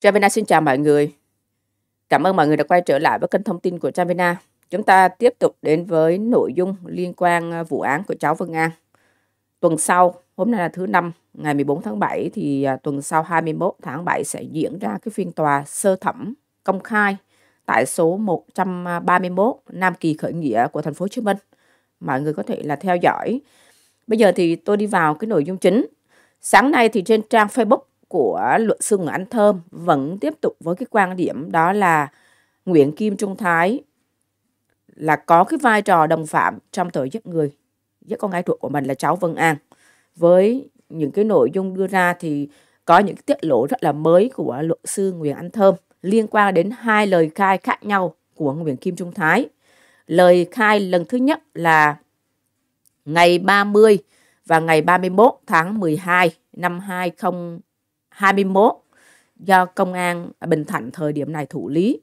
Javina xin chào mọi người. Cảm ơn mọi người đã quay trở lại với kênh thông tin của Javina. Chúng ta tiếp tục đến với nội dung liên quan à, vụ án của cháu Vân An. Tuần sau, hôm nay là thứ năm, ngày 14 tháng 7 thì à, tuần sau 21 tháng 7 sẽ diễn ra cái phiên tòa sơ thẩm công khai tại số 131 Nam Kỳ khởi nghĩa của thành phố Hồ Chí Minh. Mọi người có thể là theo dõi. Bây giờ thì tôi đi vào cái nội dung chính. Sáng nay thì trên trang Facebook của luật sư Nguyễn Anh Thơm vẫn tiếp tục với cái quan điểm đó là Nguyễn Kim Trung Thái là có cái vai trò đồng phạm trong tội giết người giết con gái ruột của mình là cháu Vân An với những cái nội dung đưa ra thì có những tiết lộ rất là mới của luật sư Nguyễn Anh Thơm liên quan đến hai lời khai khác nhau của Nguyễn Kim Trung Thái. Lời khai lần thứ nhất là ngày 30 và ngày 31 tháng 12 năm 20 21 do công an Bình Thạnh thời điểm này thụ lý.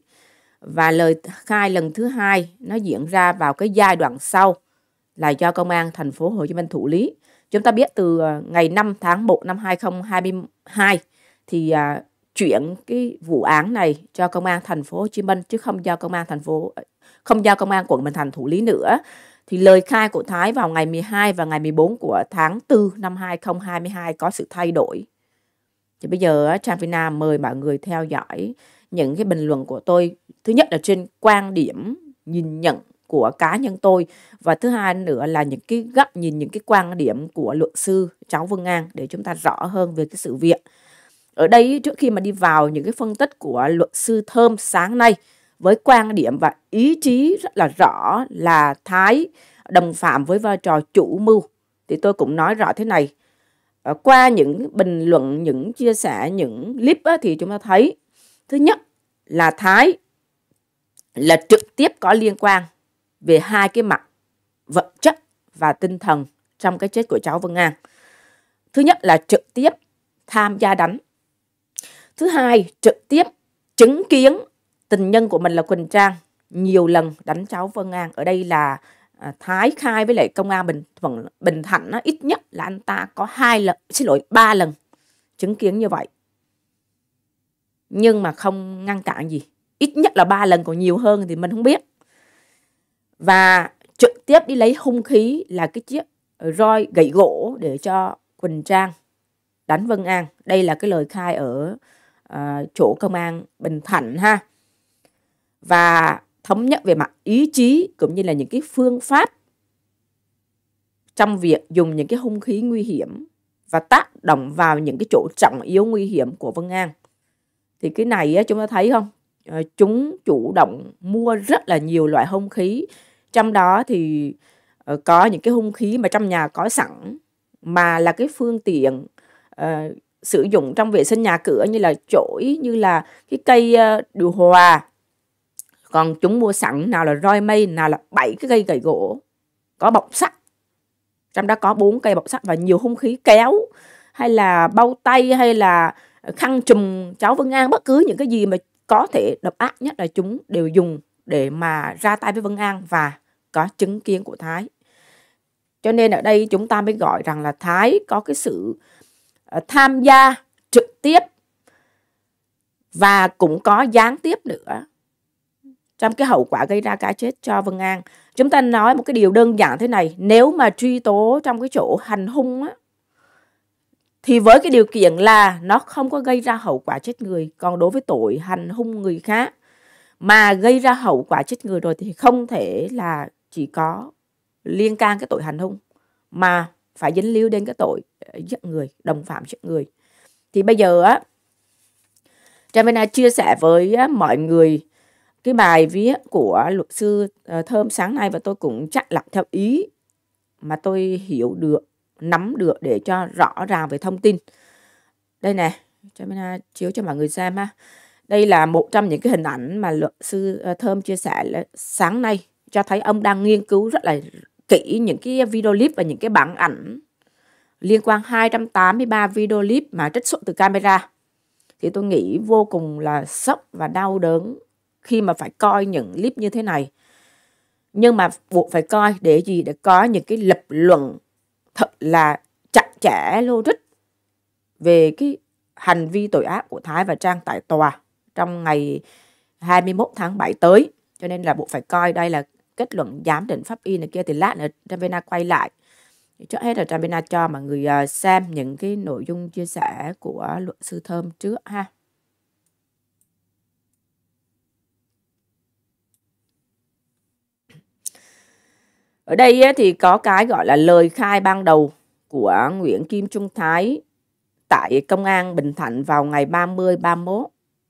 Và lời khai lần thứ hai nó diễn ra vào cái giai đoạn sau là do công an thành phố Hồ Chí Minh thụ lý. Chúng ta biết từ à, ngày 5 tháng 1 năm 2022 thì à, chuyển cái vụ án này cho công an thành phố Hồ Chí Minh chứ không do công an thành phố không do công an quận Bình Thạnh thụ lý nữa. Thì lời khai của Thái vào ngày 12 và ngày 14 của tháng 4 năm 2022 có sự thay đổi thì bây giờ Travina mời mọi người theo dõi những cái bình luận của tôi. Thứ nhất là trên quan điểm nhìn nhận của cá nhân tôi và thứ hai nữa là những cái góc nhìn những cái quan điểm của luật sư cháu Vân An để chúng ta rõ hơn về cái sự việc. Ở đây trước khi mà đi vào những cái phân tích của luật sư Thơm sáng nay với quan điểm và ý chí rất là rõ là Thái đồng phạm với vai trò chủ mưu thì tôi cũng nói rõ thế này Ờ, qua những bình luận những chia sẻ những clip á, thì chúng ta thấy thứ nhất là thái là trực tiếp có liên quan về hai cái mặt vật chất và tinh thần trong cái chết của cháu Vân An. Thứ nhất là trực tiếp tham gia đánh. Thứ hai, trực tiếp chứng kiến tình nhân của mình là Quỳnh Trang nhiều lần đánh cháu Vân An. Ở đây là À, Thái khai với lại công an Bình Thuận Bình Thạnh nó ít nhất là anh ta có hai lần xin lỗi ba lần chứng kiến như vậy nhưng mà không ngăn cản gì ít nhất là ba lần còn nhiều hơn thì mình không biết và trực tiếp đi lấy hung khí là cái chiếc roi gậy gỗ để cho Quỳnh Trang đánh Vân An đây là cái lời khai ở uh, chỗ công an Bình Thạnh ha và thống nhất về mặt ý chí cũng như là những cái phương pháp trong việc dùng những cái hung khí nguy hiểm và tác động vào những cái chỗ trọng yếu nguy hiểm của Vân An. Thì cái này chúng ta thấy không? Ờ, chúng chủ động mua rất là nhiều loại hung khí. Trong đó thì ờ, có những cái hung khí mà trong nhà có sẵn mà là cái phương tiện uh, sử dụng trong vệ sinh nhà cửa như là chổi, như là cái cây uh, điều hòa còn chúng mua sẵn nào là roi mây nào là bảy cái cây gậy gỗ có bọc sắt trong đó có bốn cây bọc sắt và nhiều hung khí kéo hay là bao tay hay là khăn trùm cháu Vân An bất cứ những cái gì mà có thể độc ác nhất là chúng đều dùng để mà ra tay với Vân An và có chứng kiến của Thái. Cho nên ở đây chúng ta mới gọi rằng là Thái có cái sự ờ, tham gia trực tiếp và cũng có gián tiếp nữa trong cái hậu quả gây ra cái chết cho Vân An. Chúng ta nói một cái điều đơn giản thế này, nếu mà truy tố trong cái chỗ hành hung á, thì với cái điều kiện là nó không có gây ra hậu quả chết người. Còn đối với tội hành hung người khác mà gây ra hậu quả chết người rồi thì không thể là chỉ có liên can cái tội hành hung mà phải dính líu đến cái tội giết người, đồng phạm giết người. Thì bây giờ á, Trà chia sẻ với mọi người cái bài viết của luật sư ờ, Thơm sáng nay và tôi cũng chắt lọc theo ý mà tôi hiểu được, nắm được để cho rõ ràng về thông tin. Đây nè, cho mình à, chiếu cho mọi người xem ha. Đây là một trong những cái hình ảnh mà luật sư ờ, Thơm chia sẻ sáng nay cho thấy ông đang nghiên cứu rất là kỹ những cái video clip và những cái bản ảnh liên quan 283 video clip mà trích xuất từ camera. Thì tôi nghĩ vô cùng là sốc và đau đớn khi mà phải coi những clip như thế này nhưng mà buộc phải coi để gì để có những cái lập luận thật là chặt chẽ logic về cái hành vi tội ác của Thái và Trang tại tòa trong ngày 21 tháng 7 tới. Cho nên là buộc phải coi đây là kết luận giám định pháp y này kia thì lát nữa Travena quay lại. Trước hết là Travena cho mọi người ờ, xem những cái nội dung chia sẻ của luật sư Thơm trước ha. Ở đây thì có cái gọi là lời khai ban đầu của Nguyễn Kim Trung Thái tại Công an Bình Thạnh vào ngày 30-31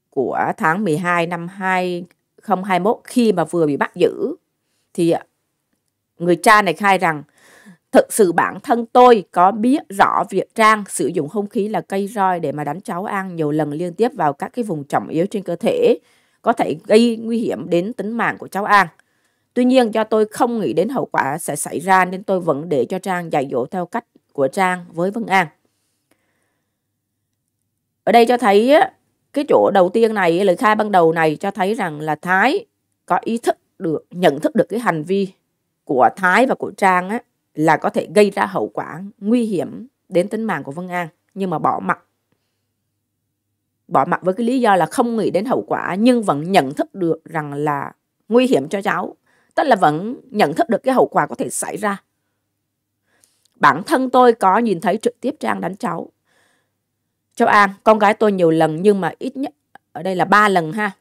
của tháng 12 năm 2021 khi mà vừa bị bắt giữ. Thì à, người cha này khai rằng thực sự bản thân tôi có biết rõ việc Trang sử dụng hung khí là cây roi để mà đánh cháu An nhiều lần liên tiếp vào các cái vùng trọng yếu trên cơ thể có thể gây nguy hiểm đến tính mạng của cháu An. Tuy nhiên do tôi không nghĩ đến hậu quả sẽ xảy ra nên tôi vẫn để cho Trang dạy dỗ theo cách của Trang với Vân An. Ở đây cho thấy cái chỗ đầu tiên này, lời khai ban đầu này cho thấy rằng là Thái có ý thức được, nhận thức được cái hành vi của Thái và của Trang á, là có thể gây ra hậu quả nguy hiểm đến tính mạng của Vân An nhưng mà bỏ mặt bỏ mặt với cái lý do là không nghĩ đến hậu quả nhưng vẫn nhận thức được rằng là nguy hiểm cho cháu Tức là vẫn nhận thức được cái hậu quả có thể xảy ra. Bản thân tôi có nhìn thấy trực tiếp Trang đánh cháu. Cháu An, con gái tôi nhiều lần nhưng mà ít nhất ở đây là ba lần ha.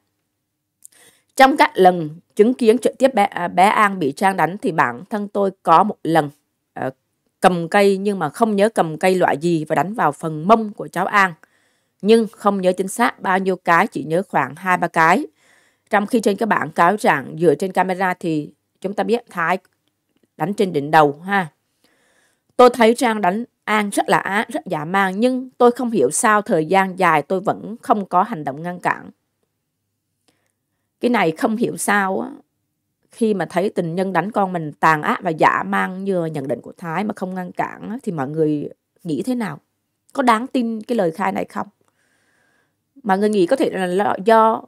Trong các lần chứng kiến trực tiếp bé, à, bé An bị Trang đánh thì bản thân tôi có một lần uh, cầm cây nhưng mà không nhớ cầm cây loại gì và đánh vào phần mông của cháu An. Nhưng không nhớ chính xác bao nhiêu cái, chỉ nhớ khoảng 2-3 cái. Trong khi trên cái bảng cáo trạng dựa trên camera thì chúng ta biết Thái đánh trên đỉnh đầu ha. Tôi thấy Trang đánh An rất là á, rất dã man nhưng tôi không hiểu sao thời gian dài tôi vẫn không có hành động ngăn cản. Cái này không hiểu sao á, khi mà thấy tình nhân đánh con mình tàn ác và dã man như nhận định của Thái mà không ngăn cản thì mọi người nghĩ thế nào? Có đáng tin cái lời khai này không? Mà người nghĩ có thể là do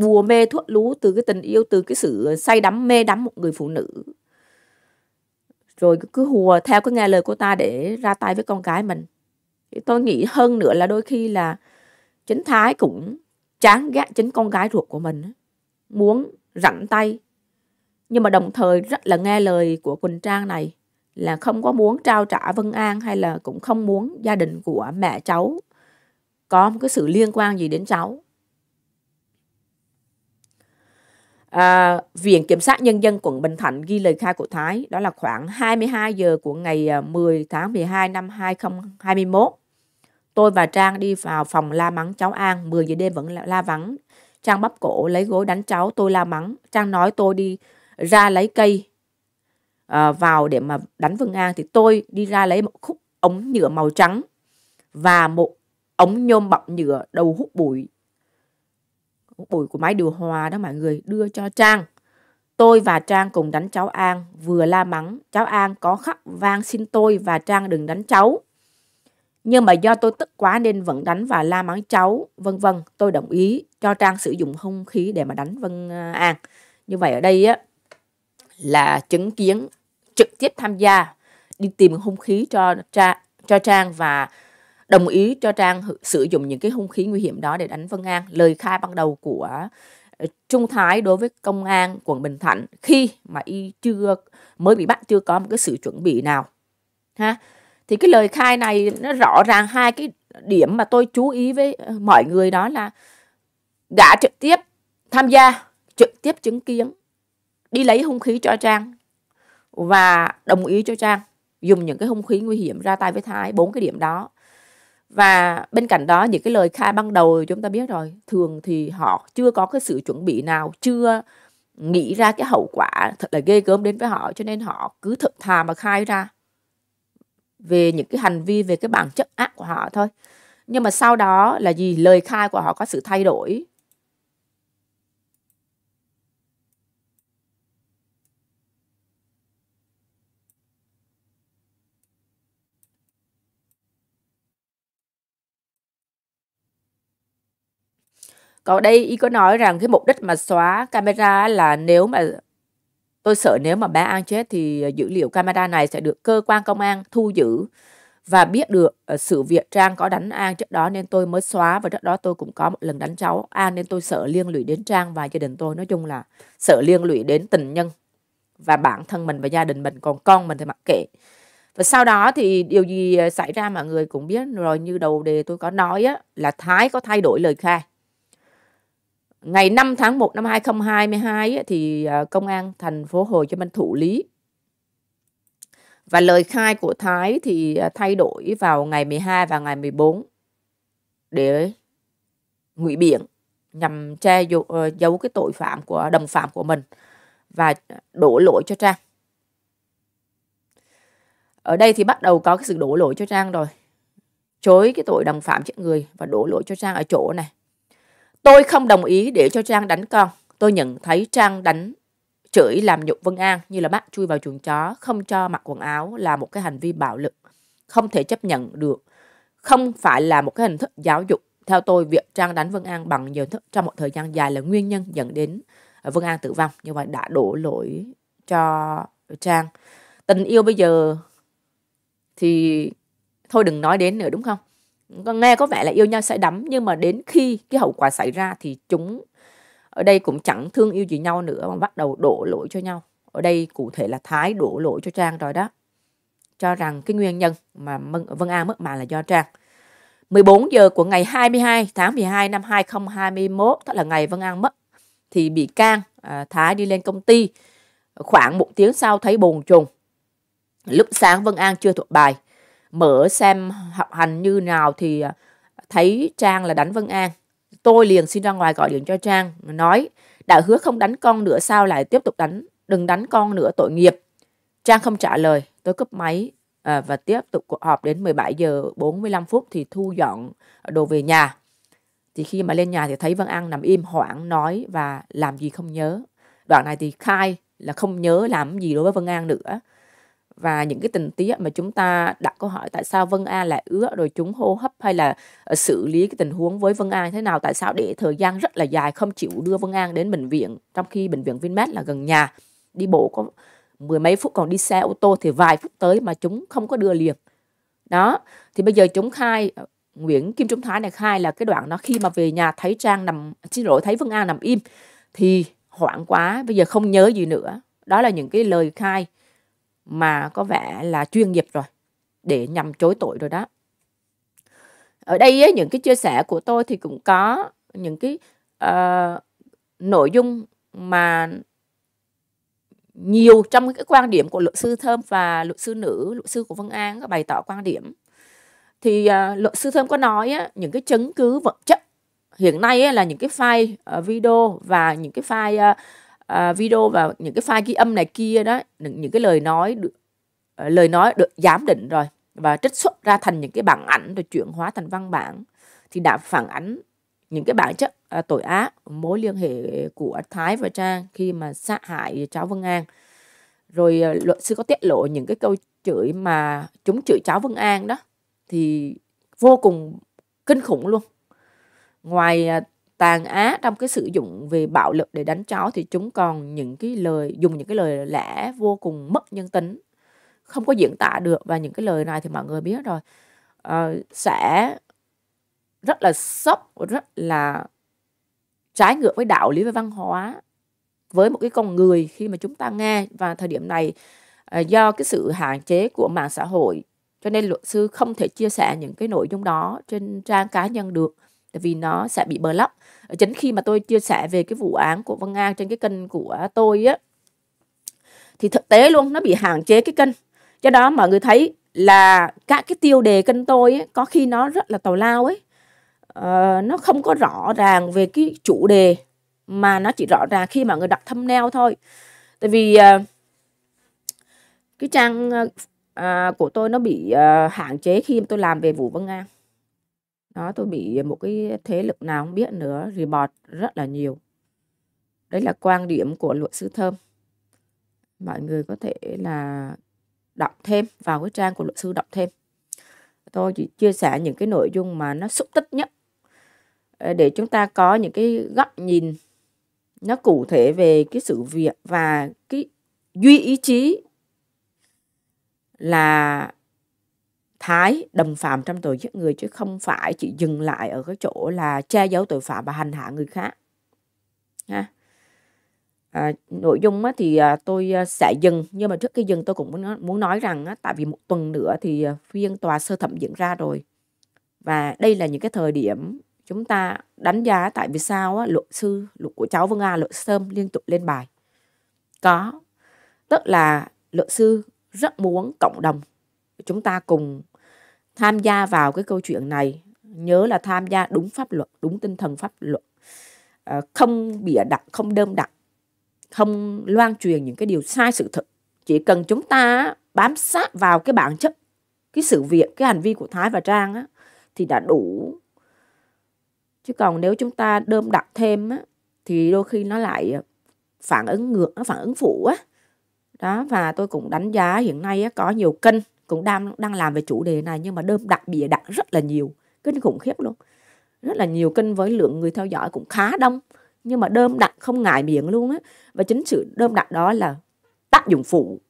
bùa mê thuốc lú từ cái tình yêu từ cái sự ờ, say đắm mê đắm một người phụ nữ rồi cứ, cứ hùa theo cái nghe lời cô ta để ra tay với con cái mình thì tôi nghĩ hơn nữa là đôi khi là chính thái cũng chán ghét chính con gái ruột của mình muốn rảnh tay nhưng mà đồng thời rất là nghe lời của quỳnh trang này là không có muốn trao trả vân an hay là cũng không muốn gia đình của mẹ cháu có một cái sự liên quan gì đến cháu À, Viện Kiểm sát Nhân dân quận Bình Thạnh ghi lời khai của Thái đó là khoảng 22 giờ của ngày 10 à, tháng 12 năm 2021. Tôi và Trang đi vào phòng la mắng cháu An, 10 giờ đêm vẫn la, vắng. Trang bắp cổ lấy gối đánh cháu, tôi la mắng. Trang nói tôi đi ra lấy cây à, vào để mà đánh Vương An thì tôi đi ra lấy một khúc ống nhựa màu trắng và một ống nhôm bọc nhựa đầu hút bụi bụi của máy điều hòa đó mọi người đưa cho Trang. Tôi và Trang cùng đánh cháu An, vừa la mắng, cháu An có khóc vang xin tôi và Trang đừng đánh cháu. Nhưng mà do tôi tức quá nên vẫn đánh và la mắng cháu, vân vân, tôi đồng ý cho Trang sử dụng hung khí để mà đánh Vân à, An. Như vậy ở đây á là chứng kiến trực tiếp tham gia đi tìm hung khí cho cha cho Trang và đồng ý cho Trang sử dụng những cái hung khí nguy hiểm đó để đánh Vân An. Lời khai ban đầu của ờ, Trung Thái đối với công an quận Bình Thạnh khi mà y chưa mới bị bắt chưa có một cái sự chuẩn bị nào. Ha? Thì cái lời khai này nó rõ ràng hai cái điểm mà tôi chú ý với ờ, mọi người đó là đã trực tiếp tham gia, trực tiếp chứng kiến, đi lấy hung khí cho Trang và đồng ý cho Trang dùng những cái hung khí nguy hiểm ra tay với Thái bốn cái điểm đó và bên cạnh đó những cái lời khai ban đầu chúng ta biết rồi thường thì họ chưa có cái sự chuẩn bị nào chưa nghĩ ra cái hậu quả thật là ghê gớm đến với họ cho nên họ cứ thật thà mà khai ra về những cái hành vi về cái bản chất ác của họ thôi nhưng mà sau đó là gì lời khai của họ có sự thay đổi Còn đây y có nói rằng cái mục đích mà xóa camera là nếu mà tôi sợ nếu mà bé An chết thì dữ liệu camera này sẽ được cơ quan công an thu giữ và biết được ờ, sự việc Trang có đánh An trước đó nên tôi mới xóa và trước đó tôi cũng có một lần đánh cháu An nên tôi sợ liên lụy đến Trang và gia đình tôi nói chung là sợ liên lụy đến tình nhân và bản thân mình và gia đình mình còn con mình thì mặc kệ và sau đó thì điều gì ờ, xảy ra mọi người cũng biết rồi như đầu đề tôi có nói á, là Thái có thay đổi lời khai ngày 5 tháng 1 năm 2022 thì à, công an thành phố Hồ Chí Minh thụ lý và lời khai của Thái thì à, thay đổi vào ngày 12 và ngày 14 để ngụy biện nhằm che ờ, giấu, cái tội phạm của đồng phạm của mình và đổ lỗi cho Trang. Ở đây thì bắt đầu có cái sự đổ lỗi cho Trang rồi. Chối cái tội đồng phạm giết người và đổ lỗi cho Trang ở chỗ này. Tôi không đồng ý để cho Trang đánh con. Tôi nhận thấy Trang đánh chửi làm nhục Vân An như là mắt chui vào chuồng chó, không cho mặc quần áo là một cái hành vi bạo lực, không thể chấp nhận được. Không phải là một cái hình thức giáo dục. Theo tôi, việc Trang đánh Vân An bằng nhiều thức trong một thời gian dài là nguyên nhân dẫn đến à, Vân An tử vong. Nhưng mà đã đổ lỗi cho Trang. Tình yêu bây giờ thì thôi đừng nói đến nữa đúng không? Vâng, nghe có vẻ là yêu nhau say đắm nhưng mà đến khi cái hậu quả xảy ra thì chúng ở đây cũng chẳng thương yêu gì nhau nữa mà bắt đầu đổ lỗi cho nhau ở đây cụ thể là thái đổ lỗi cho trang rồi đó cho rằng cái nguyên nhân mà Vân An mất mạng là do Trang. 14 giờ của ngày 22 tháng 12 năm 2021, tức là ngày Vân An mất, thì bị can à, Thái đi lên công ty. Khoảng một tiếng sau thấy bồn trùng. Lúc sáng Vân An chưa thuộc bài, mở xem học hành như nào thì à, thấy Trang là đánh Vân An. Tôi liền xin ra ngoài gọi điện cho Trang, nói đã hứa không đánh con nữa sao lại tiếp tục đánh, đừng đánh con nữa tội nghiệp. Trang không trả lời, tôi cúp máy à, và tiếp tục cuộc họp đến 17 giờ 45 phút thì thu dọn đồ về nhà. Thì khi mà lên nhà thì thấy Vân An nằm im hoảng nói và làm gì không nhớ. Đoạn này thì khai là không nhớ làm gì đối với Vân An nữa và những cái tình tiết mà chúng ta đặt câu hỏi tại sao Vân A lại ứa rồi chúng hô hấp hay là ờ, xử lý cái tình huống với Vân A thế nào tại sao để thời gian rất là dài không chịu đưa Vân An đến bệnh viện trong khi bệnh viện Vinmec là gần nhà đi bộ có mười mấy phút còn đi xe ô tô thì vài phút tới mà chúng không có đưa liền đó thì bây giờ chúng khai ờ, Nguyễn Kim Trung Thái này khai là cái đoạn đó khi mà về nhà thấy Trang nằm xin lỗi thấy Vân An nằm im thì hoảng quá bây giờ không nhớ gì nữa đó là những cái lời khai mà có vẻ là chuyên nghiệp rồi để nhằm chối tội rồi đó ở đây ấy, những cái chia sẻ của tôi thì cũng có những cái uh, nội dung mà nhiều trong cái quan điểm của luật sư thơm và luật sư nữ luật sư của vân an có bày tỏ quan điểm thì uh, luật sư thơm có nói á, những cái chứng cứ vật chất hiện nay á, là những cái file uh, video và những cái file uh, uh, video và những cái file ghi âm này kia đó những, những cái lời nói được uh, lời nói được giám định rồi và trích xuất ra thành những cái bản ảnh rồi chuyển hóa thành văn bản thì đã phản ánh những cái bản chất uh, tội ác mối liên hệ của Thái và Trang khi mà sát hại cháu Vân An rồi uh, luật sư có tiết lộ những cái câu chửi mà chúng chửi cháu Vân An đó thì vô cùng kinh khủng luôn ngoài tàn á trong cái sử dụng về bạo lực để đánh chó thì chúng còn những cái lời dùng những cái lời lẽ vô cùng mất nhân tính không có diễn tả được và những cái lời này thì mọi người biết rồi uh, sẽ rất là sốc rất là trái ngược với đạo lý với văn hóa với một cái con người khi mà chúng ta nghe và thời điểm này ờ, do cái sự hạn chế của mạng xã hội cho nên luật sư không thể chia sẻ những cái nội dung đó trên trang cá nhân được tại vì nó sẽ bị block chính khi mà tôi chia sẻ về cái vụ án của Văn An trên cái kênh của tôi á thì thực tế luôn nó bị hạn chế cái kênh do đó mọi người thấy là các cái tiêu đề kênh tôi ấy, có khi nó rất là tào lao ấy ờ, nó không có rõ ràng về cái chủ đề mà nó chỉ rõ ràng khi mà người đọc thumbnail thôi tại vì uh, cái trang uh, của tôi nó bị uh, hạn chế khi tôi làm về vụ Vân An đó, tôi bị một cái thế lực nào không biết nữa, report rất là nhiều. Đấy là quan điểm của luật sư Thơm. Mọi người có thể là đọc thêm vào cái trang của luật sư đọc thêm. Tôi chỉ chia sẻ những cái nội dung mà nó xúc tích nhất ờ, để chúng ta có những cái góc nhìn nó cụ thể về cái sự việc và cái duy ý chí là Thái đồng phạm trong tội giết người chứ không phải chỉ dừng lại ở cái chỗ là che giấu tội phạm và hành hạ người khác. Ha. À, nội dung á, thì à, tôi à, sẽ dừng nhưng mà trước khi dừng tôi cũng muốn muốn nói rằng á, tại vì một tuần nữa thì à, phiên tòa sơ thẩm diễn ra rồi và đây là những cái thời điểm chúng ta đánh giá tại vì sao á, luật sư luật của cháu Vân A luật sơm liên tục lên bài có tức là luật sư rất muốn cộng đồng chúng ta cùng tham gia vào cái câu chuyện này nhớ là tham gia đúng pháp luật đúng tinh thần pháp luật à, không bịa đặt không đơm đặt không loan truyền những cái điều sai sự thật chỉ cần chúng ta bám sát vào cái bản chất cái sự việc cái hành vi của thái và trang á, thì đã đủ chứ còn nếu chúng ta đơm đặt thêm á, thì đôi khi nó lại phản ứng ngược nó phản ứng phụ á đó và tôi cũng đánh giá hiện nay á, có nhiều kênh cũng đang đang làm về chủ đề này nhưng mà đơm đặc bịa đặt rất là nhiều kinh khủng khiếp luôn rất là nhiều kênh với lượng người theo dõi cũng khá đông nhưng mà đơm đặt không ngại miệng luôn á và chính sự đơm đặt đó là tác dụng phụ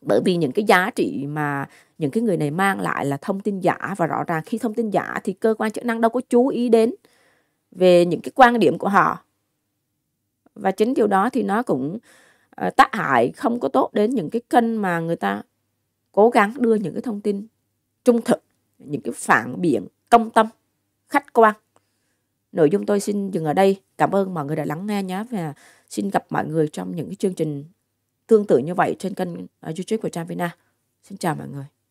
bởi vì những cái giá trị mà những cái người này mang lại là thông tin giả và rõ ràng khi thông tin giả thì cơ quan chức năng đâu có chú ý đến về những cái quan điểm của họ và chính điều đó thì nó cũng ờ, tác hại không có tốt đến những cái kênh mà người ta cố gắng đưa những cái thông tin trung thực những cái phản biện công tâm khách quan nội dung tôi xin dừng ở đây cảm ơn mọi người đã lắng nghe nhé và xin gặp mọi người trong những cái chương trình tương tự như vậy trên kênh à, youtube của trang vina xin chào mọi người